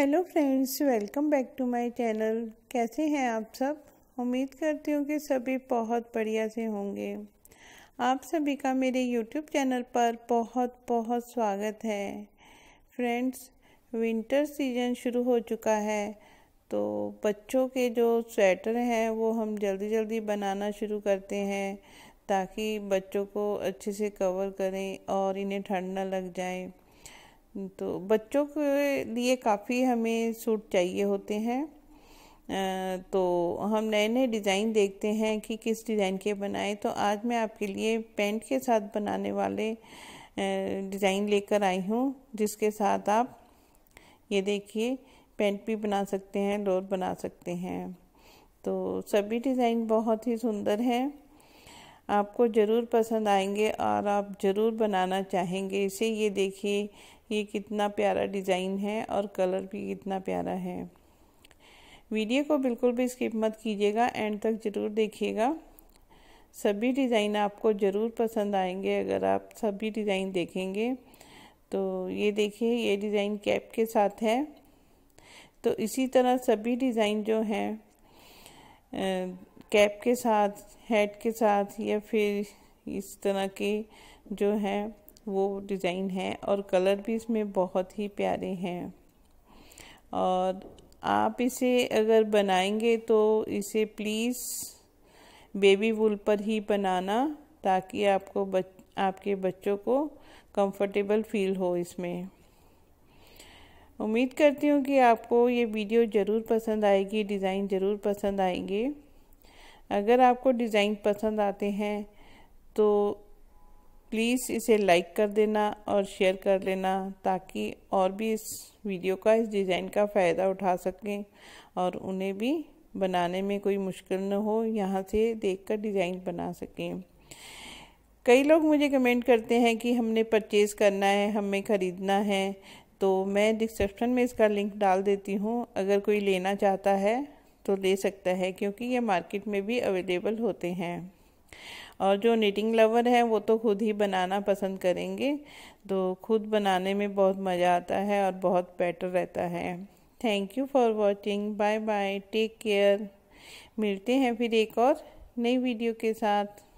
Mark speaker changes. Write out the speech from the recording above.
Speaker 1: hello friends welcome back to my channel कैसे हैं आप सब उम्मीद करती हूँ कि सभी बहुत बढ़िया से होंगे आप सभी का मेरे यूट्यूब चैनल पर बहुत बहुत स्वागत है फ्रेंड्स विंटर सीजन शुरू हो चुका है तो बच्चों के जो स्वेटर हैं वो हम जल्दी जल्दी बनाना शुरू करते हैं ताकि बच्चों को अच्छे से कवर करें और इन्हें ठंड ना लग जाए तो बच्चों के लिए काफ़ी हमें सूट चाहिए होते हैं तो हम नए नए डिज़ाइन देखते हैं कि किस डिज़ाइन के बनाए तो आज मैं आपके लिए पेंट के साथ बनाने वाले डिज़ाइन लेकर आई हूँ जिसके साथ आप ये देखिए पेंट भी बना सकते हैं डोर बना सकते हैं तो सभी डिज़ाइन बहुत ही सुंदर हैं आपको ज़रूर पसंद आएंगे और आप ज़रूर बनाना चाहेंगे इसे ये देखिए ये कितना प्यारा डिज़ाइन है और कलर भी कितना प्यारा है वीडियो को बिल्कुल भी स्किप मत कीजिएगा एंड तक ज़रूर देखिएगा सभी डिज़ाइन आपको ज़रूर पसंद आएंगे अगर आप सभी डिज़ाइन देखेंगे तो ये देखिए ये डिज़ाइन कैप के साथ है तो इसी तरह सभी डिज़ाइन जो हैं कैप के साथ हेड के साथ या फिर इस तरह के जो है वो डिज़ाइन है और कलर भी इसमें बहुत ही प्यारे हैं और आप इसे अगर बनाएंगे तो इसे प्लीज़ बेबी वुल पर ही बनाना ताकि आपको बच आपके बच्चों को कंफर्टेबल फील हो इसमें उम्मीद करती हूँ कि आपको ये वीडियो ज़रूर पसंद आएगी डिज़ाइन ज़रूर पसंद आएंगे अगर आपको डिज़ाइन पसंद आते हैं तो प्लीज़ इसे लाइक कर देना और शेयर कर लेना ताकि और भी इस वीडियो का इस डिज़ाइन का फ़ायदा उठा सकें और उन्हें भी बनाने में कोई मुश्किल न हो यहाँ से देखकर डिज़ाइन बना सकें कई लोग मुझे कमेंट करते हैं कि हमने परचेज़ करना है हमें ख़रीदना है तो मैं डिस्क्रिप्शन में इसका लिंक डाल देती हूँ अगर कोई लेना चाहता है तो ले सकता है क्योंकि ये मार्केट में भी अवेलेबल होते हैं और जो निटिंग लवर है वो तो खुद ही बनाना पसंद करेंगे तो खुद बनाने में बहुत मज़ा आता है और बहुत बेटर रहता है thank you for watching bye bye take care मिलते हैं फिर एक और नई वीडियो के साथ